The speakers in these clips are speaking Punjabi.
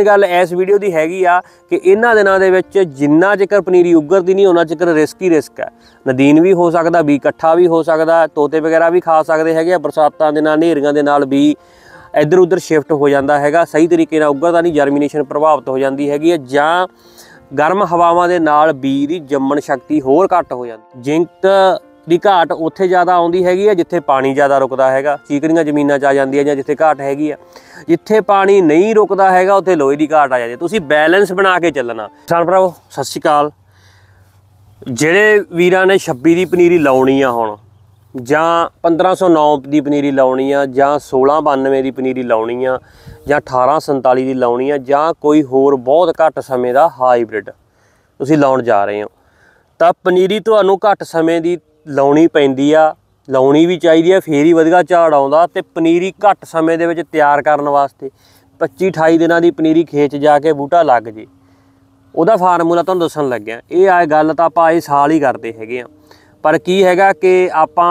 ਇਹ ਗੱਲ ਇਸ ਵੀਡੀਓ ਦੀ ਹੈਗੀ ਆ ਕਿ ਇਹਨਾਂ ਦਿਨਾਂ ਦੇ ਵਿੱਚ ਜਿੰਨਾ ਚਿਕਰ ਪਨੀਰੀ ਉੱਗਰਦੀ ਨਹੀਂ ਉਹਨਾਂ ਚਿਕਰ ਰਿਸਕ ਹੀ ਰਿਸਕ ਹੈ ਨਦੀਨ ਵੀ ਹੋ ਸਕਦਾ ਵੀ ਇਕੱਠਾ ਵੀ ਹੋ ਸਕਦਾ ਤੋਤੇ ਵਗੈਰਾ ਵੀ ਖਾ ਸਕਦੇ ਹੈਗੇ ਆ ਬਰਸਾਤਾਂ ਦੇ ਨਾਲ ਨੇਰੀਆਂ ਦੇ ਨਾਲ ਵੀ ਇੱਧਰ ਉੱਧਰ ਸ਼ਿਫਟ ਹੋ ਜਾਂਦਾ ਹੈਗਾ ਸਹੀ ਤਰੀਕੇ ਨਾਲ ਉੱਗਰਦਾ ਨਹੀਂ ਜਰਮੀਨੇਸ਼ਨ ਪ੍ਰਭਾਵਿਤ ਹੋ ਜਾਂਦੀ ਹੈਗੀ ਆ ਜਾਂ ਗਰਮ ਹਵਾਵਾਂ ਦੇ ਨਾਲ ਬੀ ਦੀ ਜੰਮਣ ਸ਼ਕਤੀ ਹੋਰ ਘੱਟ ਹੋ ਜਾਂਦੀ ਜਿੰਕ ਦੀ ਘਾਟ ਉੱਥੇ ਜ਼ਿਆਦਾ ਆਉਂਦੀ ਹੈਗੀ ਆ ਜਿੱਥੇ ਪਾਣੀ ਜ਼ਿਆਦਾ ਰੁਕਦਾ ਹੈਗਾ ਚੀਕੜੀਆਂ ਜ਼ਮੀਨਾਂ 'ਚ ਆ ਜਾਂਦੀਆਂ ਜਾਂ ਜਿੱਥੇ ਘਾਟ ਹੈਗੀ ਆ ਜਿੱਥੇ ਪਾਣੀ ਨਹੀਂ ਰੁਕਦਾ ਹੈਗਾ ਉੱਥੇ ਲੋਹੇ ਦੀ ਘਾਟ ਆ ਜਾਂਦੀ ਤੁਸੀਂ ਬੈਲੈਂਸ ਬਣਾ ਕੇ ਚੱਲਣਾ ਕਿਸਾਨ ਸਤਿ ਸ਼੍ਰੀ ਅਕਾਲ ਜਿਹੜੇ ਵੀਰਾਂ ਨੇ 26 ਦੀ ਪਨੀਰੀ ਲਾਉਣੀ ਆ ਹੁਣ ਜਾਂ 1509 ਦੀ ਪਨੀਰੀ ਲਾਉਣੀ ਆ ਜਾਂ 1692 ਦੀ ਪਨੀਰੀ ਲਾਉਣੀ ਆ ਜਾਂ 1847 ਦੀ ਲਾਉਣੀ ਆ ਜਾਂ ਕੋਈ ਹੋਰ ਬਹੁਤ ਘੱਟ ਸਮੇਂ ਦਾ ਹਾਈਬ੍ਰਿਡ ਤੁਸੀਂ ਲਾਉਣ ਜਾ ਰਹੇ ਹੋ ਤਾਂ ਪਨੀਰੀ ਤੁਹਾਨੂੰ ਘੱਟ ਸਮੇਂ ਦੀ ਲਾਉਣੀ ਪੈਂਦੀ ਆ ਲਾਉਣੀ ਵੀ ਚਾਹੀਦੀ ਆ ਫੇਰ ਹੀ ਵਧੀਆ ਝਾੜ ਆਉਂਦਾ ਤੇ ਪਨੀਰੀ ਘੱਟ ਸਮੇਂ ਦੇ ਵਿੱਚ ਤਿਆਰ ਕਰਨ ਵਾਸਤੇ 25 28 ਦਿਨਾਂ ਦੀ ਪਨੀਰੀ ਖੇਚ ਜਾ ਕੇ ਬੂਟਾ ਲੱਗ ਜੇ ਉਹਦਾ ਫਾਰਮੂਲਾ ਤੁਹਾਨੂੰ ਦੱਸਣ ਲੱਗਿਆ ਇਹ ਆ ਗੱਲ ਤਾਂ ਆਪਾਂ ਇਹ ਸਾਲ ਹੀ ਕਰਦੇ ਹੈਗੇ ਆ ਪਰ ਕੀ ਹੈਗਾ ਕਿ ਆਪਾਂ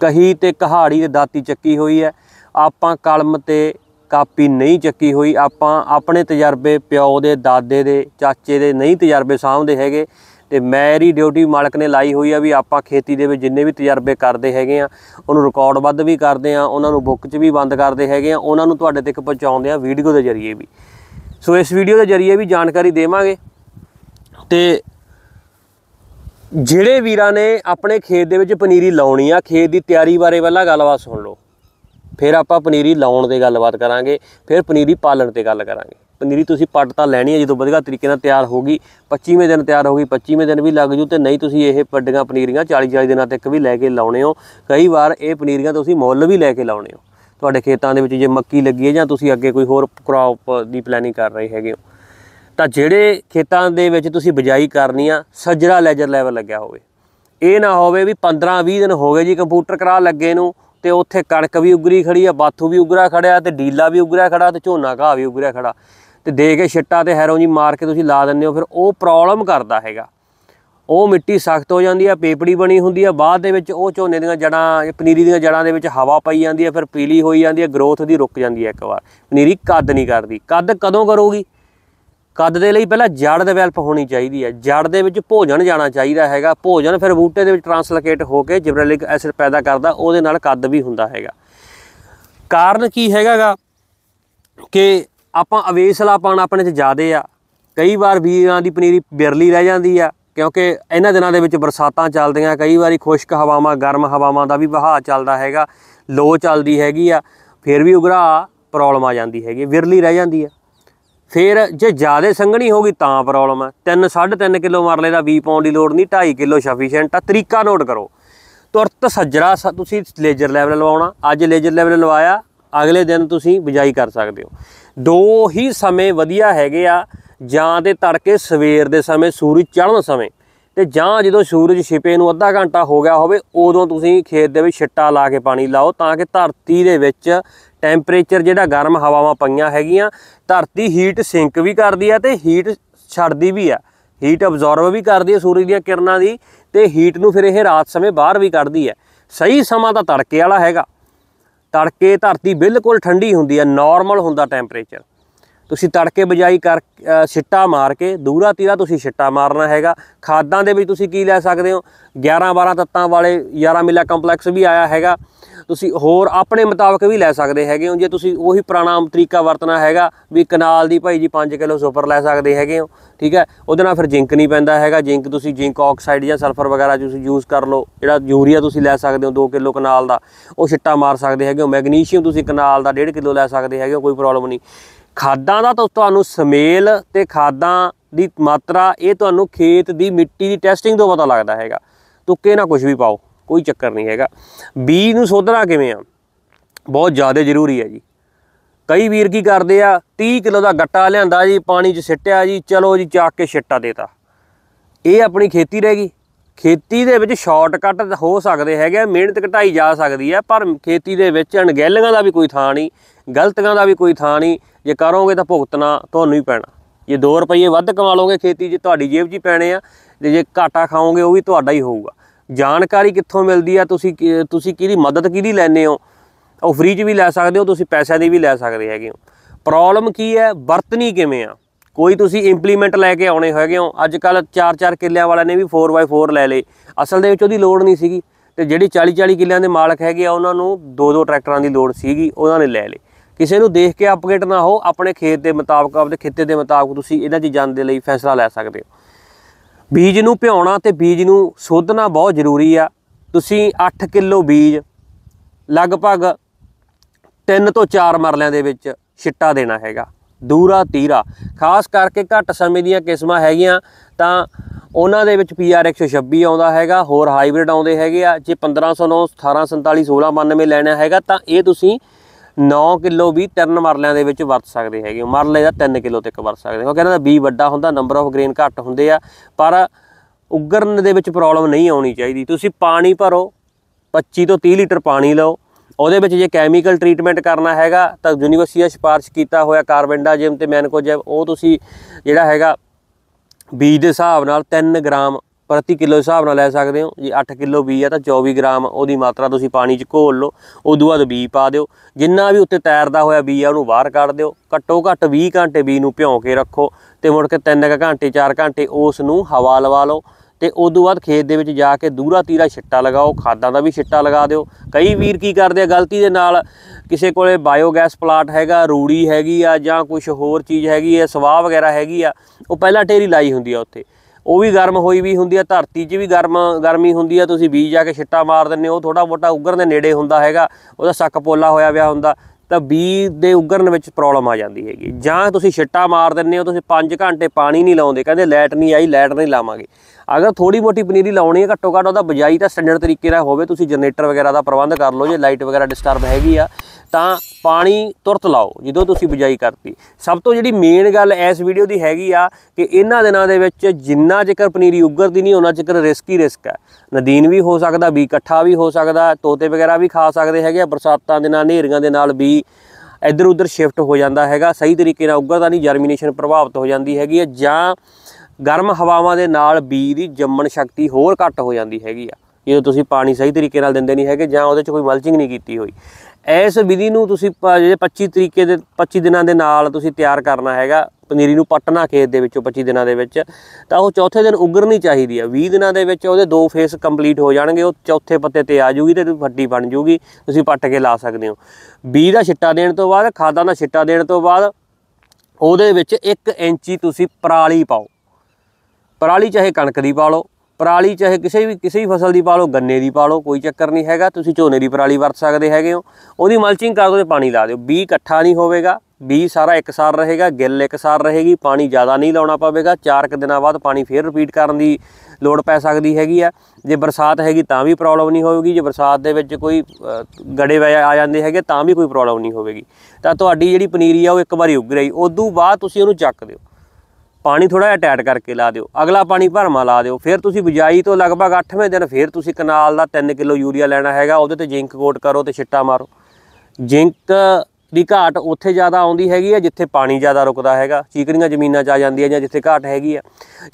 ਕਹੀ ਤੇ ਕਹਾੜੀ ਤੇ ਦਾਤੀ ਚੱਕੀ ਹੋਈ ਹੈ ਆਪਾਂ ਕਲਮ ਤੇ ਕਾਪੀ ਨਹੀਂ ਚੱਕੀ ਹੋਈ ਆਪਾਂ ਆਪਣੇ ਤਜਰਬੇ ਪਿਓ ਦੇ ਦਾਦੇ ਦੇ ਚਾਚੇ ਦੇ ਨਹੀਂ ਤਜਰਬੇ ਸਾਹਮਣੇ ਹੈਗੇ ਤੇ ਮੇਰੀ ਡਿਊਟੀ ਮਾਲਕ ਨੇ ਲਾਈ ਹੋਈ ਆ ਵੀ ਆਪਾਂ ਖੇਤੀ ਦੇ ਵਿੱਚ ਜਿੰਨੇ ਵੀ ਤਜਰਬੇ ਕਰਦੇ ਹੈਗੇ ਆ ਉਹਨੂੰ ਰਿਕਾਰਡ ਵੱਧ ਵੀ ਕਰਦੇ ਆ ਉਹਨਾਂ ਨੂੰ ਬੁੱਕ 'ਚ ਵੀ ਬੰਦ ਕਰਦੇ ਹੈਗੇ ਆ ਉਹਨਾਂ ਨੂੰ ਤੁਹਾਡੇ ਤੱਕ ਪਹੁੰਚਾਉਂਦੇ ਆ ਵੀਡੀਓ ਦੇ ਜ਼ਰੀਏ ਵੀ ਸੋ ਇਸ ਵੀਡੀਓ ਦੇ ਜ਼ਰੀਏ ਵੀ ਜਾਣਕਾਰੀ ਦੇਵਾਂਗੇ ਤੇ ਜਿਹੜੇ ਵੀਰਾਂ ਨੇ ਆਪਣੇ ਖੇਤ ਦੇ ਵਿੱਚ ਪਨੀਰੀ ਲਾਉਣੀ ਆ ਖੇਤ ਦੀ ਤਿਆਰੀ ਬਾਰੇ ਪਹਿਲਾਂ ਗੱਲਬਾਤ ਸੁਣ ਲਓ ਫਿਰ ਆਪਾਂ ਪਨੀਰੀ ਲਾਉਣ ਦੇ ਗੱਲਬਾਤ ਕਰਾਂਗੇ ਫਿਰ ਪਨੀਰੀ ਪਾਲਣ ਤੇ ਗੱਲ ਕਰਾਂਗੇ ਪਨੀਰੀ ਤੁਸੀਂ ਪੱਟ ਤਾਂ ਲੈਣੀ ਹੈ ਜਦੋਂ ਵਧੀਆ ਤਰੀਕੇ ਨਾਲ ਤਿਆਰ ਹੋ ਗਈ 25ਵੇਂ ਦਿਨ ਤਿਆਰ ਹੋ ਗਈ 25ਵੇਂ ਦਿਨ ਵੀ ਲੱਗ ਜੂ ਤੇ ਨਹੀਂ ਤੁਸੀਂ ਇਹ ਵੱਡੀਆਂ ਪਨੀਰੀਆਂ 40-40 ਦਿਨਾਂ ਤੱਕ ਵੀ ਲੈ ਕੇ ਲਾਉਣੇ ਹੋ ਕਈ ਵਾਰ ਇਹ ਪਨੀਰੀਆਂ ਤੁਸੀਂ ਮੁੱਲ ਵੀ ਲੈ ਕੇ ਲਾਉਣੇ ਹੋ ਤੁਹਾਡੇ ਖੇਤਾਂ ਦੇ ਵਿੱਚ ਜੇ ਮੱਕੀ ਲੱਗੀ ਹੈ ਜਾਂ ਤੁਸੀਂ ਅੱਗੇ ਕੋਈ ਹੋਰ ਕ੍ਰੌਪ ਦੀ ਪਲੈਨਿੰਗ ਕਰ ਰਹੇ ਹੈਗੇ ਹੋ ਤਾਂ ਜਿਹੜੇ ਖੇਤਾਂ ਦੇ ਵਿੱਚ ਤੁਸੀਂ ਬਜਾਈ ਕਰਨੀ ਆ ਸੱਜਰਾ ਲੈਜਰ ਲੈਵਲ ਲੱਗਿਆ ਹੋਵੇ ਇਹ ਨਾ ਹੋਵੇ ਵੀ 15-20 ਦਿਨ ਹੋ ਗਏ ਜੀ ਕੰਪਿਊਟਰ ਕਰਾ ਲੱਗੇ ਨੂੰ ਤੇ ਉੱਥੇ ਕਣਕ ਵੀ ਉਗਰੀ ਖੜੀ ਆ ਬਾਥੂ ਵੀ ਉਗਰਾ ਖੜਿਆ ਤੇ ਡੀਲਾ ਵੀ ਉਗਰਾ ਖੜਾ ਤੇ ਝੋਨਾ ਘਾ ਵੀ ਉਗਰਾ ਖੜਾ ਤੇ ਦੇ ਕੇ ਛਿੱਟਾ ਤੇ ਹੈਰੋਂ ਜੀ ਮਾਰ ਕੇ ਤੁਸੀਂ ਲਾ ਦਿੰਦੇ ਹੋ ਫਿਰ ਉਹ ਪ੍ਰੋਬਲਮ ਕਰਦਾ ਹੈਗਾ ਉਹ ਮਿੱਟੀ ਸਖਤ ਹੋ ਜਾਂਦੀ ਆ ਪੇਪੜੀ ਬਣੀ ਹੁੰਦੀ ਆ ਬਾਅਦ ਦੇ ਵਿੱਚ ਉਹ ਝੋਨੇ ਦੀਆਂ ਜੜਾਂ ਪਨੀਰੀ ਦੀਆਂ ਜੜਾਂ ਦੇ ਵਿੱਚ ਹਵਾ ਪਈ ਜਾਂਦੀ ਆ ਫਿਰ ਪੀਲੀ ਹੋਈ ਜਾਂਦੀ ਆ ਗਰੋਥ ਦੀ ਰੁਕ ਜਾਂਦੀ ਆ ਇੱਕ ਵਾਰ ਪਨੀਰੀ ਕੱਦ ਨਹੀਂ ਕਰਦੀ ਕੱਦ ਕਦੋਂ ਕਰੋਗੀ ਕੱਦ ਦੇ ਲਈ ਪਹਿਲਾਂ ਜੜ ਡਿਵੈਲਪ ਹੋਣੀ ਚਾਹੀਦੀ ਹੈ ਜੜ ਦੇ ਵਿੱਚ ਭੋਜਨ ਜਾਣਾ ਚਾਹੀਦਾ ਹੈਗਾ ਭੋਜਨ ਫਿਰ ਬੂਟੇ ਦੇ ਵਿੱਚ ਟ੍ਰਾਂਸਲੋਕੇਟ ਹੋ ਕੇ ਜਿਬਰੈਲਿਕ ਐਸਿਡ ਪੈਦਾ ਕਰਦਾ ਉਹਦੇ ਨਾਲ ਕੱਦ ਵੀ ਹੁੰਦਾ ਹੈਗਾ ਕਾਰਨ ਕੀ ਹੈਗਾਗਾ ਕਿ ਆਪਾਂ ਅਵੇਸਲਾਪਣ ਆਪਣੇ 'ਚ ਜ਼ਿਆਦੇ ਆ ਕਈ ਵਾਰ ਬੀਜਾਂ ਦੀ ਪਨੀਰੀ ਬਿਰਲੀ ਰਹਿ ਜਾਂਦੀ ਆ ਕਿਉਂਕਿ ਇਹਨਾਂ ਦਿਨਾਂ ਦੇ ਵਿੱਚ ਬਰਸਾਤਾਂ ਚੱਲਦੀਆਂ ਕਈ ਵਾਰੀ ਖੁਸ਼ਕ ਹਵਾਵਾਂ ਗਰਮ ਹਵਾਵਾਂ ਦਾ ਵੀ ਵਹਾਅ ਚੱਲਦਾ ਹੈਗਾ ਲੋ ਚੱਲਦੀ ਹੈਗੀ ਆ ਫਿਰ ਵੀ ਉਗਰਾ ਪ੍ਰੋਬਲਮ ਆ ਜਾਂਦੀ ਹੈਗੀ ਵਿਰਲੀ ਰਹਿ ਜਾਂਦੀ ਆ ਫਿਰ ਜੇ ਜ਼ਿਆਦਾ ਸੰਘਣੀ ਹੋ ਗਈ ਤਾਂ ਪ੍ਰੋਬਲਮ ਆ 3 3.5 ਕਿਲੋ ਮਰਲੇ ਦਾ 20 ਪਾਉਂਡ ਦੀ ਲੋੜ ਨਹੀਂ 2.5 ਕਿਲੋ ਸਫੀਸ਼ੀਐਂਟ ਆ ਤਰੀਕਾ ਨੋਟ ਕਰੋ ਤੁਰਤ ਸੱਜਰਾ ਤੁਸੀਂ ਲੇਜ਼ਰ ਲੈਵਲ ਲਵਾਉਣਾ ਅੱਜ ਲੇਜ਼ਰ ਲੈਵਲ ਲਵਾਇਆ ਅਗਲੇ ਦਿਨ ਤੁਸੀਂ ਬਿਜਾਈ ਕਰ ਸਕਦੇ ਹੋ ਦੋ ਹੀ ਸਮੇਂ ਵਧੀਆ ਹੈਗੇ ਆ ਜਾਂ ਤੇ ਤੜਕੇ ਸਵੇਰ ਦੇ ਸਮੇਂ ਸੂਰਜ ਚੜ੍ਹਨ ਸਮੇਂ ਤੇ ਜਾਂ ਜਦੋਂ ਸੂਰਜ ਛਿਪੇ ਨੂੰ ਅੱਧਾ ਘੰਟਾ ਹੋ ਗਿਆ ਹੋਵੇ ਉਦੋਂ ਤੁਸੀਂ ਖੇਤ ਦੇ ਵਿੱਚ ਛਿੱਟਾ ਲਾ ਕੇ ਪਾਣੀ ਲਾਓ ਤਾਂ ਕਿ ਧਰਤੀ ਦੇ ਵਿੱਚ ਟੈਂਪਰੇਚਰ ਜਿਹੜਾ ਗਰਮ ਹਵਾਵਾਂ ਪਈਆਂ ਹੈਗੀਆਂ ਧਰਤੀ ਹੀਟ ਸਿੰਕ ਵੀ ਕਰਦੀ ਆ ਤੇ ਹੀਟ ਛੱਡਦੀ ਵੀ ਆ ਹੀਟ ਅਬਜ਼ਾਰਬ ਵੀ ਕਰਦੀ ਹੈ ਸੂਰਜ ਦੀਆਂ ਕਿਰਨਾਂ ਦੀ ਤੇ ਹੀਟ ਨੂੰ ਫਿਰ ਇਹ ਰਾਤ ਸਮੇਂ ਬਾਹਰ ਵੀ ਕੱਢਦੀ ਹੈ ਸਹੀ ਸਮਾਂ ਤਾਂ ਤੜਕੇ ਵਾਲਾ ਹੈਗਾ ਤੜਕੇ ਧਰਤੀ ਬਿਲਕੁਲ ਠੰਡੀ ਹੁੰਦੀ ਹੈ ਨਾਰਮਲ ਹੁੰਦਾ ਟੈਂਪਰੇਚਰ ਤੁਸੀਂ ਤੜਕੇ ਬਜਾਈ ਕਰ ਛਿੱਟਾ ਮਾਰ ਕੇ ਦੂਰਾ ਤੀਰਾ ਤੁਸੀਂ ਛਿੱਟਾ ਮਾਰਨਾ ਹੈਗਾ ਖਾਦਾਂ ਦੇ ਵਿੱਚ ਤੁਸੀਂ ਕੀ ਲੈ ਸਕਦੇ ਹੋ 11 12 ਤੱਤਾਂ ਵਾਲੇ 11 ਮਿਲਾ ਕੰਪਲੈਕਸ ਵੀ ਆਇਆ ਹੈਗਾ ਤੁਸੀਂ ਹੋਰ ਆਪਣੇ ਮੁਤਾਬਕ ਵੀ ਲੈ ਸਕਦੇ ਹੈਗੇ ਹੋ ਜੇ ਤੁਸੀਂ ਉਹੀ ਪੁਰਾਣਾ ਤਰੀਕਾ ਵਰਤਣਾ ਹੈਗਾ ਵੀ ਕਨਾਲ ਦੀ ਭਾਈ ਜੀ 5 ਕਿਲੋ ਸੁਪਰ ਲੈ ਸਕਦੇ ਹੈਗੇ ਹੋ ਠੀਕ ਹੈ ਉਹਦੇ ਨਾਲ ਫਿਰ ਜ਼ਿੰਕ ਨਹੀਂ ਪੈਂਦਾ ਹੈਗਾ ਜ਼ਿੰਕ ਤੁਸੀਂ ਜ਼ਿੰਕ ਆਕਸਾਈਡ ਜਾਂ ਸਲਫਰ ਵਗੈਰਾ ਤੁਸੀਂ ਯੂਜ਼ ਕਰ ਲਓ ਜਿਹੜਾ ਯੂਰੀਆ ਤੁਸੀਂ ਲੈ ਸਕਦੇ ਹੋ 2 ਕਿਲੋ ਕਨਾਲ ਦਾ ਉਹ ਛਿੱਟਾ ਮਾਰ ਸਕਦੇ ਹੈਗੇ ਹੋ ਮੈਗਨੀਸ਼ੀਅਮ ਤੁਸੀਂ ਕਨਾਲ ਦਾ 1.5 ਕਿਲੋ ਲੈ ਸਕਦੇ ਹੈਗੇ ਹੋ ਕੋਈ ਪ੍ਰੋਬਲਮ ਨਹੀਂ ਖਾਦਾਂ ਦਾ ਤਾਂ ਤੁਹਾਨੂੰ ਸਮੇਲ ਤੇ ਖਾਦਾਂ ਦੀ ਮਾਤਰਾ ਇਹ ਤੁਹਾਨੂੰ ਖੇਤ ਦੀ ਮਿੱਟੀ ਦੀ ਟੈਸਟਿੰਗ ਤੋਂ ਪਤਾ ਲੱਗਦਾ ਹੈਗਾ ਤੁੱਕੇ ਨਾ ਕੁਝ ਵੀ ਪਾਓ ਕੋਈ ਚੱਕਰ ਨਹੀਂ ਹੈਗਾ ਬੀਜ ਨੂੰ ਸੋਧਣਾ ਕਿਵੇਂ ਆ ਬਹੁਤ ਜ਼ਿਆਦਾ ਜ਼ਰੂਰੀ ਹੈ ਜੀ ਕਈ ਵੀਰ ਕੀ ਕਰਦੇ ਆ 30 ਕਿਲੋ ਦਾ ਗੱਟਾ ਲਿਆਂਦਾ ਜੀ ਪਾਣੀ 'ਚ ਸਿੱਟਿਆ ਜੀ ਚਲੋ ਜੀ ਚੱਕ ਕੇ ਛਿੱਟਾ ਦੇਤਾ ਇਹ ਆਪਣੀ ਖੇਤੀ ਰਹਿ ਗਈ ਖੇਤੀ ਦੇ ਵਿੱਚ ਸ਼ਾਰਟਕਟ ਹੋ ਸਕਦੇ ਹੈਗੇ ਮਿਹਨਤ ਘਟਾਈ ਜਾ ਸਕਦੀ ਹੈ ਪਰ ਖੇਤੀ ਦੇ ਵਿੱਚ ਅਣਗਹਿਲੀਆਂ ਦਾ ਵੀ ਕੋਈ ਥਾਂ ਨਹੀਂ ਗਲਤੀਆਂ ਦਾ ਵੀ ਕੋਈ ਥਾਂ ਨਹੀਂ ਜੇ ਕਰੋਗੇ ਤਾਂ ਭੁਗਤਣਾ ਤੁਹਾਨੂੰ ਹੀ ਪੈਣਾ ਜੇ 2 ਰੁਪਏ ਵੱਧ ਕਮਾ ਲੋਗੇ ਖੇਤੀ 'ਚ ਤੁਹਾਡੀ ਜੇਬ 'ਚ ਹੀ ਪੈਣੇ ਆ ਤੇ ਜੇ ਘਾਟਾ ਖਾਓਗੇ ਉਹ ਵੀ ਤੁਹਾਡਾ ਹੀ ਹੋਊਗਾ ਜਾਣਕਾਰੀ ਕਿੱਥੋਂ ਮਿਲਦੀ ਆ ਤੁਸੀਂ ਤੁਸੀਂ ਕਿਹਦੀ ਮਦਦ ਕਿਹਦੀ ਲੈਨੇ ਹੋ ਉਹ ਫ੍ਰੀ 'ਚ ਵੀ ਲੈ ਸਕਦੇ ਹੋ ਤੁਸੀਂ ਪੈਸਿਆਂ ਦੀ ਵੀ ਲੈ ਸਕਦੇ ਹੈਗੇ ਹੋ ਪ੍ਰੋਬਲਮ ਕੀ ਹੈ ਵਰਤਨੀ ਕਿਵੇਂ ਆ ਕੋਈ ਤੁਸੀਂ ਇੰਪਲੀਮੈਂਟ ਲੈ ਕੇ ਆਉਣੇ ਹੈਗੇ ਹੋ ਅੱਜ ਕੱਲ 4-4 ਕਿੱਲਿਆਂ ਵਾਲਿਆਂ ਨੇ ਵੀ 4x4 ਲੈ ਲਏ ਅਸਲ ਦੇ ਵਿੱਚ ਉਹਦੀ ਲੋੜ ਨਹੀਂ ਸੀਗੀ ਤੇ ਜਿਹੜੀ 40-40 ਕਿੱਲਿਆਂ ਦੇ ਮਾਲਕ ਹੈਗੇ ਆ ਉਹਨਾਂ ਨੂੰ ਦੋ ਦੋ ਟਰੈਕਟਰਾਂ ਦੀ ਲੋੜ ਸੀਗੀ ਉਹਨਾਂ ਨੇ ਲੈ ਲਏ ਕਿਸੇ ਨੂੰ ਦੇਖ ਕੇ ਅਪਗ੍ਰੇਡ ਨਾ ਹੋ ਆਪਣੇ ਖੇਤ ਦੇ ਮੁਤਾਬਕ ਆਪਣੇ ਖੇਤੇ ਦੇ ਮੁਤਾਬਕ ਤੁਸੀਂ ਇਹਨਾਂ ਚੀਜ਼ਾਂ ਦੇ ਲਈ ਫੈਸਲਾ ਲੈ ਸਕਦੇ ਹੋ ਬੀਜ ਨੂੰ ਭਿਉਣਾ ਤੇ ਬੀਜ ਨੂੰ ਸੋਧਣਾ ਬਹੁਤ ਜ਼ਰੂਰੀ ਆ ਤੁਸੀਂ 8 ਕਿਲੋ ਬੀਜ ਲਗਭਗ 3 ਤੋਂ 4 ਮਰਲਿਆਂ ਦੇ ਵਿੱਚ ਛਿੱਟਾ ਦੇਣਾ ਹੈਗਾ ਦੂਰਾ ਤੀਰਾ ਖਾਸ ਕਰਕੇ ਘੱਟ ਸਮੇਂ ਦੀਆਂ ਕਿਸਮਾਂ ਹੈਗੀਆਂ ਤਾਂ ਉਹਨਾਂ ਦੇ ਵਿੱਚ ਪੀਆਰ 126 ਆਉਂਦਾ ਹੈਗਾ ਹੋਰ ਹਾਈਬ੍ਰਿਡ ਆਉਂਦੇ ਹੈਗੇ ਆ ਜੇ 1509 1847 1699 ਲੈਣਾ ਹੈਗਾ ਤਾਂ ਇਹ ਤੁਸੀਂ 9 ਕਿਲੋ ਵੀ ਤਿੰਨ ਮਰਲਿਆਂ ਦੇ ਵਿੱਚ ਵਰਤ ਸਕਦੇ ਹੈਗੇ ਮਰਲੇ ਦਾ 3 ਕਿਲੋ ਤੱਕ ਵਰਤ ਸਕਦੇ ਕਿਉਂਕਿ ਇਹਨਾਂ ਦਾ ਬੀ ਵੱਡਾ ਹੁੰਦਾ ਨੰਬਰ ਆਫ ਗ੍ਰੇਨ ਘੱਟ ਹੁੰਦੇ ਆ ਪਰ ਉਗਰਨ ਦੇ ਵਿੱਚ ਪ੍ਰੋਬਲਮ ਨਹੀਂ ਆਉਣੀ ਚਾਹੀਦੀ ਤੁਸੀਂ ਪਾਣੀ ਭਰੋ 25 ਤੋਂ 30 ਲੀਟਰ ਪਾਣੀ ਲਓ ਉਹਦੇ ਵਿੱਚ ਜੇ ਕੈਮੀਕਲ ਟ੍ਰੀਟਮੈਂਟ ਕਰਨਾ ਹੈਗਾ ਤਾਂ ਯੂਨੀਵਰਸਿਟੀ ਦਾ ਸਿਫਾਰਿਸ਼ ਕੀਤਾ ਹੋਇਆ ਕਾਰਬੈਂਡਾਜਮ ਤੇ ਮੈਨਕੋਜ ਉਹ ਤੁਸੀਂ ਜਿਹੜਾ ਹੈਗਾ ਬੀਜ ਦੇ ਹਿਸਾਬ ਨਾਲ 3 ਗ੍ਰਾਮ ਪ੍ਰਤੀ ਕਿਲੋ ਹਿਸਾਬ ਨਾਲ ਲੈ ਸਕਦੇ ਹੋ ਜੇ 8 ਕਿਲੋ ਬੀ ਆ ਤਾਂ 24 ਗ੍ਰਾਮ ਉਹਦੀ ਮਾਤਰਾ ਤੁਸੀਂ ਪਾਣੀ 'ਚ ਘੋਲ ਲਓ ਉਦੋਂ ਬਾਅਦ ਬੀ ਪਾ ਦਿਓ ਜਿੰਨਾ ਵੀ ਉੱਤੇ ਤੈਰਦਾ ਹੋਇਆ ਬੀ ਆ ਉਹਨੂੰ ਬਾਹਰ ਕੱਢ ਦਿਓ ਘੱਟੋ ਘੱਟ 20 ਘੰਟੇ ਬੀ ਨੂੰ ਭਿਉਂ ਕੇ ਰੱਖੋ ਤੇ ਮੁੜ ਕੇ 3 ਘੰਟੇ 4 ਘੰਟੇ ਉਸ ਨੂੰ ਹਵਾ ਲਵਾ ਲਓ ਤੇ ਉਦੋਂ ਬਾਅਦ ਖੇਤ ਦੇ ਵਿੱਚ ਜਾ ਕੇ ਦੂਰਾ ਤੀਰਾ ਛਿੱਟਾ ਲਗਾਓ ਖਾਦਾਂ ਦਾ ਵੀ ਛਿੱਟਾ ਲਗਾ ਦਿਓ ਕਈ ਵੀਰ ਕੀ ਕਰਦੇ ਆ ਗਲਤੀ ਦੇ ਨਾਲ ਕਿਸੇ ਕੋਲੇ ਬਾਇਓਗੈਸ ਪਲਾਟ ਹੈਗਾ ਰੂੜੀ ਹੈਗੀ ਆ ਜਾਂ ਕੁਝ ਹੋਰ ਚੀਜ਼ ਹੈਗੀ ਆ ਸਵਾਹ ਵਗੈਰਾ ਹੈਗੀ ਆ ਉਹ ਪਹਿਲਾਂ ਢੇਰੀ ਲਾਈ ਹੁੰਦੀ ਆ ਉੱਥੇ ਉਹ ਵੀ ਗਰਮ ਹੋਈ ਵੀ ਹੁੰਦੀ ਆ ਧਰਤੀ 'ਚ ਵੀ ਗਰਮ ਗਰਮੀ ਹੁੰਦੀ ਆ ਤੁਸੀਂ ਬੀਜ ਜਾ ਕੇ ਛਿੱਟਾ ਮਾਰ ਦਿੰਨੇ ਉਹ ਥੋੜਾ ਮੋਟਾ ਉਗਰਨ ਦੇ ਨੇੜੇ ਹੁੰਦਾ ਹੈਗਾ ਉਹਦਾ ਸੱਕ ਪੋਲਾ ਹੋਇਆ ਪਿਆ ਹੁੰਦਾ ਤਾਂ ਬੀ ਦੇ ਉਗਰਨ ਵਿੱਚ ਪ੍ਰੋਬਲਮ ਆ ਜਾਂਦੀ ਹੈਗੀ ਜਾਂ ਤੁਸੀਂ ਛਿੱਟਾ ਮਾਰ ਦਿੰਦੇ ਹੋ ਤੁਸੀਂ 5 ਘੰਟੇ ਪਾਣੀ ਨਹੀਂ ਲਾਉਂਦੇ ਕਹਿੰਦੇ ਲਾਈਟ ਨਹੀਂ ਆਈ ਲਾਈਟ ਨਹੀਂ ਲਾਵਾਂਗੇ ਅਗਰ ਥੋੜੀ ਮੋਟੀ ਪਨੀਰੀ ਲਾਉਣੀ ਹੈ ਘੱਟੋ ਘੱਟ ਉਹਦਾ ਬਜਾਈ ਤਾਂ ਸਟੈਂਡਰਡ ਤਰੀਕੇ ਨਾਲ ਹੋਵੇ ਤੁਸੀਂ ਜਨਰੇਟਰ ਵਗੈਰਾ ਦਾ ਪ੍ਰਬੰਧ ਕਰ ਲਓ ਜੇ ਲਾਈਟ ਵਗੈਰਾ ਡਿਸਟਰਬ ਹੈਗੀ ਆ ਤਾਂ ਪਾਣੀ ਤੁਰਤ ਲਾਓ ਜਦੋਂ ਤੁਸੀਂ ਬਜਾਈ ਕਰਤੀ ਸਭ ਤੋਂ ਜਿਹੜੀ ਮੇਨ ਗੱਲ ਇਸ ਵੀਡੀਓ ਦੀ ਹੈਗੀ ਆ ਕਿ ਇਹਨਾਂ ਦਿਨਾਂ ਦੇ ਵਿੱਚ ਜਿੰਨਾ ਜ਼ਿਕਰ ਪਨੀਰੀ ਉਗਰਦੀ ਨਹੀਂ ਉਹਨਾਂ ਜ਼ਿਕਰ ਰਿਸਕ ਹੀ ਰਿਸਕ ਹੈ ਨਦੀਨ ਵੀ ਹੋ ਸਕਦਾ ਵੀ ਇਕੱਠਾ ਵੀ ਹੋ ਸਕਦਾ ਤੋਤੇ ਵਗੈਰਾ ਵੀ ਖਾ ਸਕਦੇ ਹੈਗੇ ਆ ਬਰਸਾਤਾਂ ਦੇ ਨਾਲ ਹਨੇਰੀਆਂ ਦੇ ਨਾਲ ਵੀ ਵੀ ਇੱਧਰ ਉੱਧਰ ਸ਼ਿਫਟ ਹੋ ਜਾਂਦਾ ਹੈਗਾ ਸਹੀ ਤਰੀਕੇ ਨਾਲ ਉੱਗਦਾ ਨਹੀਂ ਜਰਮੀਨੇਸ਼ਨ ਪ੍ਰਭਾਵਿਤ ਹੋ ਜਾਂਦੀ ਹੈਗੀ ਹੈ ਜਾਂ ਗਰਮ ਹਵਾਵਾਂ ਦੇ ਨਾਲ ਬੀਜ ਦੀ ਜੰਮਣ ਸ਼ਕਤੀ ਹੋਰ ਘੱਟ ਹੋ ਜਾਂਦੀ ਹੈਗੀ ਆ ਜਦੋਂ ਤੁਸੀਂ ਪਾਣੀ ਸਹੀ ਤਰੀਕੇ ਨਾਲ ਦਿੰਦੇ ਨਹੀਂ ਹੈਗੇ ਜਾਂ ਉਹਦੇ 'ਚ ਕੋਈ ਮਲਚਿੰਗ ਨਹੀਂ ਕੀਤੀ ਹੋਈ ਇਸ ਵਿਧੀ ਨੂੰ ਤੁਸੀਂ ਜਿਹੜੇ 25 ਤਰੀਕੇ ਦੇ 25 ਦਿਨਾਂ ਦੇ ਨਾਲ ਤੁਸੀਂ ਤਿਆਰ ਕਰਨਾ ਹੈਗਾ ਪਨੀਰੀ ਨੂੰ ਪੱਟਣਾ ਖੇਤ ਦੇ ਵਿੱਚੋਂ 25 ਦਿਨਾਂ ਦੇ ਵਿੱਚ ਤਾਂ ਉਹ ਚੌਥੇ ਦਿਨ ਉਗਰਨੀ ਚਾਹੀਦੀ ਆ 20 ਦਿਨਾਂ ਦੇ ਵਿੱਚ ਉਹਦੇ ਦੋ ਫੇਸ ਕੰਪਲੀਟ ਹੋ ਜਾਣਗੇ ਉਹ ਚੌਥੇ ਪੱਤੇ ਤੇ ਆ ਜੂਗੀ ਤੇ ਵੱਡੀ ਬਣ ਜੂਗੀ ਤੁਸੀਂ ਪੱਟ ਕੇ ਲਾ ਸਕਦੇ ਹੋ 20 ਦਾ ਛਿੱਟਾ ਦੇਣ ਤੋਂ ਬਾਅਦ ਖਾਦਾਂ ਦਾ ਛਿੱਟਾ ਦੇਣ ਤੋਂ ਬਾਅਦ ਉਹਦੇ ਵਿੱਚ 1 ਇੰਚੀ ਤੁਸੀਂ ਪਰਾਲੀ ਪਾਓ ਪਰਾਲੀ ਚਾਹੇ ਕਣਕ ਦੀ ਪਾ ਲਓ ਪਰਾਲੀ ਚਾਹੇ ਕਿਸੇ ਵੀ ਕਿਸੇ ਵੀ ਫਸਲ ਦੀ ਪਾ ਲਓ ਗੰਨੇ ਦੀ ਪਾ ਲਓ ਕੋਈ ਚੱਕਰ ਨਹੀਂ ਹੈਗਾ ਤੁਸੀਂ ਝੋਨੇ ਦੀ ਪਰਾਲੀ ਵਰਤ ਸਕਦੇ ਹੈਗੇ ਹੋ ਉਹਦੀ ਮਲਚਿੰਗ ਕਰ ਦਿਓ ਤੇ ਪਾਣੀ ਲਾ ਦਿਓ ਬੀ ਇਕੱਠਾ ਨਹੀਂ ਹੋਵੇਗਾ ਬੀ ਸਾਰਾ ਇੱਕ ਸਾਲ ਰਹੇਗਾ ਗਿੱਲ ਇੱਕ ਸਾਲ ਰਹੇਗੀ ਪਾਣੀ ਜ਼ਿਆਦਾ ਨਹੀਂ ਲਾਉਣਾ ਪਵੇਗਾ 4 ਕ ਦਿਨਾਂ ਬਾਅਦ ਪਾਣੀ ਫੇਰ ਰਿਪੀਟ ਕਰਨ ਦੀ ਲੋੜ ਪੈ ਸਕਦੀ ਹੈਗੀ ਆ ਜੇ ਬਰਸਾਤ ਹੈਗੀ ਤਾਂ ਵੀ ਪ੍ਰੋਬਲਮ ਨਹੀਂ ਹੋਵੇਗੀ ਜੇ ਬਰਸਾਤ ਦੇ ਵਿੱਚ ਕੋਈ ਗੜੇ ਵੈ ਆ ਜਾਂਦੇ ਹੈਗੇ ਤਾਂ ਵੀ ਕੋਈ ਪ੍ਰੋਬਲਮ ਨਹੀਂ ਹੋਵੇਗੀ ਤਾਂ ਤੁਹਾਡੀ ਜਿਹੜੀ ਪਨੀਰੀ ਆ ਉਹ ਇੱਕ ਵਾਰੀ ਉੱਗ ਰਹੀ ਉਦੋਂ ਬਾਅਦ ਤੁਸੀਂ ਉਹਨੂੰ ਚੱਕ ਦਿਓ ਪਾਣੀ ਥੋੜਾ ਜਿਹਾ ਟਾਈਟ ਕਰਕੇ ਲਾ ਦਿਓ ਅਗਲਾ ਪਾਣੀ ਭਰਮਾ ਲਾ ਦਿਓ ਫਿਰ ਤੁਸੀਂ ਬਿਜਾਈ ਤੋਂ ਲਗਭਗ 8ਵੇਂ ਦਿਨ ਫਿਰ ਤੁਸੀਂ ਕਨਾਲ ਦਾ 3 ਕਿਲੋ ਯੂਰੀਆ ਲੈਣਾ ਹੈਗਾ ਉਹਦੇ ਤੇ ਜ਼ਿੰਕ ਕੋਟ ਕਰੋ ਤੇ ਛਿੱਟਾ ਮਾਰੋ ਜ਼ਿੰਕ ਦੀ ਘਾਟ ਉੱਥੇ ਜ਼ਿਆਦਾ ਆਉਂਦੀ ਹੈਗੀ ਆ ਜਿੱਥੇ ਪਾਣੀ ਜ਼ਿਆਦਾ ਰੁਕਦਾ ਹੈਗਾ ਚੀਕੜੀਆਂ ਜ਼ਮੀਨਾਂ 'ਚ ਆ ਜਾਂਦੀਆਂ ਜਾਂ ਜਿੱਥੇ ਘਾਟ ਹੈਗੀ ਆ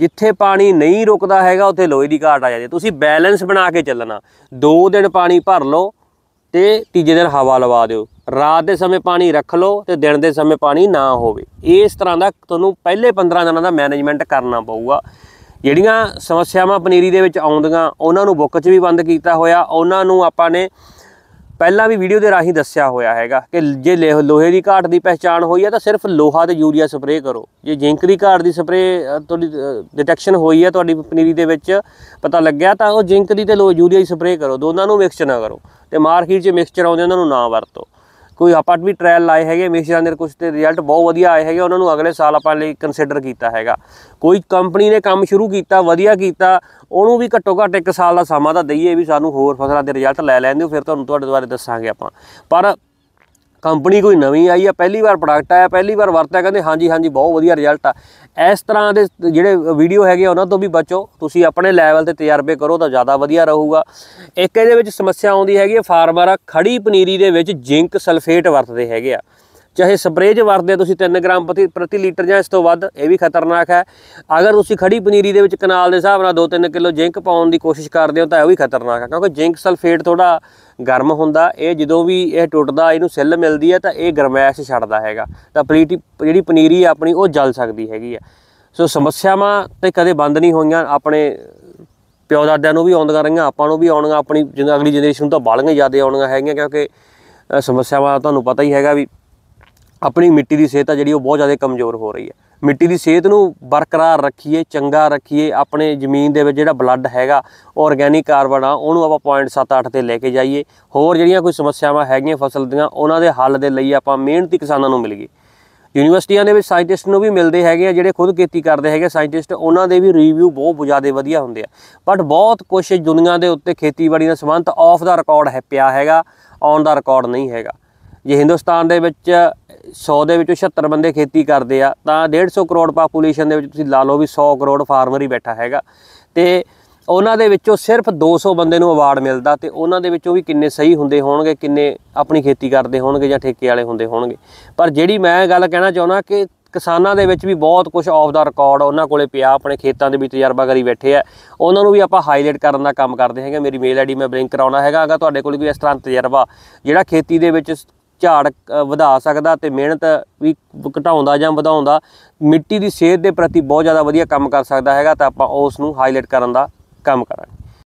ਜਿੱਥੇ ਪਾਣੀ ਨਹੀਂ ਰੁਕਦਾ ਹੈਗਾ ਉੱਥੇ ਲੋਹੇ ਦੀ ਘਾਟ ਆ ਜਾਂਦੀ ਤੁਸੀਂ ਬੈਲੈਂਸ ਬਣਾ ਕੇ ਚੱਲਣਾ ਦੋ ਦਿਨ ਪਾਣੀ ਭਰ ਲਓ ਤੇ ਤੀਜੇ ਦਿਨ ਹਵਾ ਲਵਾ ਦਿਓ ਰਾਤ ਦੇ ਸਮੇਂ ਪਾਣੀ ਰੱਖ ਲਓ ਤੇ ਦਿਨ ਦੇ ਸਮੇਂ ਪਾਣੀ ਨਾ ਹੋਵੇ ਇਸ ਤਰ੍ਹਾਂ ਦਾ ਤੁਹਾਨੂੰ ਪਹਿਲੇ 15 ਦਿਨਾਂ ਦਾ ਮੈਨੇਜਮੈਂਟ ਕਰਨਾ ਪਊਗਾ ਜਿਹੜੀਆਂ ਸਮੱਸਿਆਵਾਂ ਪਨੀਰੀ ਦੇ ਵਿੱਚ ਆਉਂਦੀਆਂ ਉਹਨਾਂ ਨੂੰ ਬੁੱਕ 'ਚ ਵੀ ਬੰਦ ਕੀਤਾ ਹੋਇਆ ਉਹਨਾਂ ਨੂੰ ਆਪਾਂ ਨੇ ਪਹਿਲਾਂ ਵੀ ਵੀਡੀਓ ਦੇ ਰਾਹੀਂ ਦੱਸਿਆ ਹੋਇਆ ਹੈਗਾ ਕਿ ਜੇ ਲੋਹੇ ਦੀ ਘਾਟ ਦੀ ਪਛਾਣ ਹੋਈ ਹੈ ਤਾਂ ਸਿਰਫ ਲੋਹਾ ਤੇ ਯੂਰੀਆ ਸਪਰੇਅ ਕਰੋ ਜੇ ਜ਼ਿੰਕ ਦੀ ਘਾਟ ਦੀ ਸਪਰੇਅ ਤੁਹਾਡੀ ਡਿਟੈਕਸ਼ਨ ਹੋਈ ਹੈ ਤੁਹਾਡੀ ਪਨੀਰੀ ਦੇ ਵਿੱਚ ਪਤਾ ਲੱਗਿਆ ਤਾਂ ਉਹ ਜ਼ਿੰਕ ਦੀ ਤੇ ਲੋਹੇ ਯੂਰੀਆ ਹੀ ਸਪਰੇਅ ਕਰੋ ਦੋਨਾਂ ਨੂੰ ਮਿਕਸ ਨਾ ਕਰੋ ਤੇ ਮਾਰਕੀਟ 'ਚ ਮਿਕਸਚਰ ਆਉਂਦੇ ਉਹਨਾਂ ਨੂੰ ਨਾ ਵਰਤੋ ਕੋਈ ਆਪਾਂ ਵੀ ਟ੍ਰਾਇਲ ਲਾਏ ਹੈਗੇ ਮਿਸ਼ਰਾਂ ਦੇ ਕੁਝ ਤੇ ਰਿਜ਼ਲਟ ਬਹੁਤ ਵਧੀਆ ਆਏ ਹੈਗੇ ਉਹਨਾਂ ਨੂੰ ਅਗਲੇ ਸਾਲ ਆਪਾਂ ਲਈ ਕੰਸੀਡਰ ਕੀਤਾ ਹੈਗਾ ਕੋਈ ਕੰਪਨੀ ਨੇ ਕੰਮ ਸ਼ੁਰੂ ਕੀਤਾ ਵਧੀਆ ਕੀਤਾ ਉਹਨੂੰ ਵੀ ਘੱਟੋ ਘੱਟ ਇੱਕ ਸਾਲ ਦਾ ਸਮਾਂ ਤਾਂ ਦਈਏ ਵੀ ਸਾਨੂੰ ਹੋਰ ਫਸਲਾਂ ਦੇ ਰਿਜ਼ਲਟ ਲੈ ਲੈਂਦੇ ਹੋ ਫਿਰ ਤੁਹਾਨੂੰ ਤੁਹਾਡੇ ਦੁਆਰੇ ਦੱਸਾਂਗੇ ਆਪਾਂ ਪਰ ਕੰਪਨੀ ਕੋਈ ਨਵੀਂ ਆਈ ਆ ਪਹਿਲੀ ਵਾਰ ਪ੍ਰੋਡਕਟ ਆਇਆ ਪਹਿਲੀ ਵਾਰ ਵਰਤਿਆ ਕਹਿੰਦੇ ਹਾਂਜੀ ਹਾਂਜੀ ਬਹੁਤ ਵਧੀਆ ਰਿਜ਼ਲਟ ਆ ਇਸ ਤਰ੍ਹਾਂ ਦੇ ਜਿਹੜੇ ਵੀਡੀਓ ਹੈਗੇ ਉਹਨਾਂ ਤੋਂ ਵੀ ਬਚੋ ਤੁਸੀਂ ਆਪਣੇ ਲੈਵਲ ਤੇ ਤਜਰਬੇ ਕਰੋ ਤਾਂ ਜ਼ਿਆਦਾ ਵਧੀਆ ਰਹੂਗਾ ਇੱਕ ਇਹਦੇ ਵਿੱਚ ਸਮੱਸਿਆ ਆਉਂਦੀ ਹੈਗੀ ਫਾਰਮਰ ਖੜੀ ਪਨੀਰੀ ਦੇ ਵਿੱਚ ਜ਼ਿੰਕ ਸਲਫੇਟ ਵਰਤਦੇ ਹੈਗੇ ਆ ਚਾਹੇ ਸਪਰੇਅ ਜੇ ਵਰਦੇ ਤੁਸੀਂ 3 ਗ੍ਰਾਮ ਪ੍ਰਤੀ ਲੀਟਰ ਜਾਂ ਇਸ ਤੋਂ ਵੱਧ ਇਹ ਵੀ ਖਤਰਨਾਕ ਹੈ ਅਗਰ ਤੁਸੀਂ ਖੜੀ ਪਨੀਰੀ ਦੇ ਵਿੱਚ ਕਨਾਲ ਦੇ ਹਿਸਾਬ ਨਾਲ 2-3 ਕਿਲੋ ਜ਼ਿੰਕ ਪਾਉਣ ਦੀ ਕੋਸ਼ਿਸ਼ ਕਰਦੇ ਹੋ ਤਾਂ ਇਹ ਵੀ ਖਤਰਨਾਕ ਹੈ ਕਿਉਂਕਿ ਜ਼ਿੰਕ ਸਲਫੇਟ ਥੋੜਾ ਗਰਮ ਹੁੰਦਾ ਇਹ ਜਦੋਂ ਵੀ ਇਹ ਟੁੱਟਦਾ ਇਹਨੂੰ ਸੈੱਲ ਮਿਲਦੀ ਹੈ ਤਾਂ ਇਹ ਗਰਮੈਸ਼ ਛੱਡਦਾ ਹੈਗਾ ਤਾਂ ਪਲੀਟੀ ਜਿਹੜੀ ਪਨੀਰੀ ਆਪਣੀ ਉਹ ਜਲ ਸਕਦੀ ਹੈਗੀ ਆ ਸੋ ਸਮੱਸਿਆਵਾਂ ਤੇ ਕਦੇ ਬੰਦ ਨਹੀਂ ਹੋਈਆਂ ਆਪਣੇ ਪਿਓ ਦਾਦਿਆਂ ਨੂੰ ਵੀ ਆਉਂਦੀਆਂ ਰਹੀਆਂ ਆਪਾਂ ਨੂੰ ਵੀ ਆਉਣਗੀਆਂ ਆਪਣੀ ਅਗਲੀ ਜਨਰੇਸ਼ਨ ਨੂੰ ਤਾਂ ਬਾਲੀਆਂ ਜ਼ਿਆਦਾ ਆਉਣੀਆਂ ਹੈਗੀਆਂ ਕਿਉਂਕਿ ਸਮੱਸਿਆਵਾਂ ਤੁਹਾਨੂੰ ਪਤਾ ਹੀ ਹੈਗਾ ਵੀ ਆਪਣੀ ਮਿੱਟੀ ਦੀ ਸਿਹਤ ਆ ਜਿਹੜੀ ਉਹ ਬਹੁਤ ਜ਼ਿਆਦਾ ਕਮਜ਼ੋਰ ਹੋ ਰਹੀ ਹੈ ਮਿੱਟੀ ਦੀ ਸਿਹਤ ਨੂੰ ਬਰਕਰਾਰ ਰੱਖੀਏ ਚੰਗਾ ਰੱਖੀਏ ਆਪਣੇ ਜ਼ਮੀਨ ਦੇ ਵਿੱਚ ਜਿਹੜਾ ਬਲੱਡ ਹੈਗਾ ਆਰਗੈਨਿਕ ਕਾਰਬਨ ਆ ਉਹਨੂੰ ਆਪਾਂ 0.78 ਤੇ ਲੈ ਕੇ ਜਾਈਏ ਹੋਰ ਜਿਹੜੀਆਂ ਕੋਈ ਸਮੱਸਿਆਵਾਂ ਹੈਗੀਆਂ ਫਸਲ ਦੀਆਂ ਉਹਨਾਂ ਦੇ ਹੱਲ ਦੇ ਲਈ ਆਪਾਂ ਮਿਹਨਤੀ ਕਿਸਾਨਾਂ ਨੂੰ ਮਿਲੀਏ ਯੂਨੀਵਰਸਿਟੀਆਂ ਦੇ ਵਿੱਚ ਸਾਇੰਟਿਸਟ ਨੂੰ ਵੀ ਮਿਲਦੇ ਹੈਗੇ ਆ ਜਿਹੜੇ ਖੁਦ ਖੇਤੀ ਕਰਦੇ ਹੈਗੇ ਸਾਇੰਟਿਸਟ ਉਹਨਾਂ ਦੇ ਵੀ ਰਿਵਿਊ ਬਹੁਤ ਜ਼ਿਆਦਾ ਵਧੀਆ ਹੁੰਦੇ ਆ ਬਟ ਬਹੁਤ ਕੁਝ ਦੁਨੀਆ ਦੇ ਉੱਤੇ ਖੇਤੀਬਾੜੀ ਦਾ ਸੰਬੰਧ ਆਫ ਦਾ ਰਿਕਾਰਡ ਹੈ ਪਿਆ ਹੈਗਾ ਆਨ ਦਾ ਰਿਕਾਰਡ ਨਹੀਂ ਹੈਗਾ ਜੇ ਹਿੰਦੁਸਤਾਨ ਦੇ ਵਿੱਚ 100 ਦੇ ਵਿੱਚੋਂ 76 ਬੰਦੇ ਖੇਤੀ ਕਰਦੇ ਆ ਤਾਂ 150 ਕਰੋੜ ਪਾਪੂਲੇਸ਼ਨ ਦੇ ਵਿੱਚ ਤੁਸੀਂ ਲਾ ਲਓ ਵੀ 100 ਕਰੋੜ ਫਾਰਮਰ ਹੀ ਬੈਠਾ ਹੈਗਾ ਤੇ ਉਹਨਾਂ ਦੇ ਵਿੱਚੋਂ ਸਿਰਫ 200 ਬੰਦੇ ਨੂੰ ਅਵਾਰਡ ਮਿਲਦਾ ਤੇ ਉਹਨਾਂ ਦੇ ਵਿੱਚੋਂ ਵੀ ਕਿੰਨੇ ਸਹੀ ਹੁੰਦੇ ਹੋਣਗੇ ਕਿੰਨੇ ਆਪਣੀ ਖੇਤੀ ਕਰਦੇ ਹੋਣਗੇ ਜਾਂ ਠੇਕੇ ਵਾਲੇ ਹੁੰਦੇ ਹੋਣਗੇ ਪਰ ਜਿਹੜੀ ਮੈਂ ਗੱਲ ਕਹਿਣਾ ਚਾਹੁੰਦਾ ਕਿ ਕਿਸਾਨਾਂ ਦੇ ਵਿੱਚ ਵੀ ਬਹੁਤ ਕੁਝ ਆਫ ਦਾ ਰਿਕਾਰਡ ਉਹਨਾਂ ਕੋਲੇ ਪਿਆ ਆਪਣੇ ਖੇਤਾਂ ਦੇ ਵਿੱਚ ਤਜਰਬਾ ਕਰੀ ਬੈਠੇ ਆ ਉਹਨਾਂ ਨੂੰ ਵੀ ਆਪਾਂ ਹਾਈਲਾਈਟ ਕਰਨ ਦਾ ਕੰਮ ਕਰਦੇ ਹੈਗੇ ਮੇਰੀ ਮੇਲ ਆਈਡੀ ਮੈਂ ਬਲਿੰਕ ਕਰਾਉਣਾ ਹੈਗਾ ਅਗਰ ਤੁਹਾਡੇ ਕੋਲ ਕੋਈ ਇਸ ਤਰ੍ਹਾਂ ਤਜਰਬਾ ਜਿਹੜਾ ਖੇਤੀ ਦੇ ਵਿੱਚ ਝਾੜ ਵਧਾ ਸਕਦਾ ਤੇ ਮਿਹਨਤ ਵੀ ਘਟਾਉਂਦਾ ਜਾਂ ਵਧਾਉਂਦਾ ਮਿੱਟੀ ਦੀ ਸਿਹਤ ਦੇ ਪ੍ਰਤੀ ਬਹੁਤ ਜ਼ਿਆਦਾ ਵਧੀਆ ਕੰਮ ਕਰ ਸਕਦਾ ਹੈਗਾ ਤਾਂ ਆਪਾਂ ਉਸ ਨੂੰ ਹਾਈਲਾਈਟ ਕਰਨ ਦਾ ਕੰਮ ਕਰਾਂਗੇ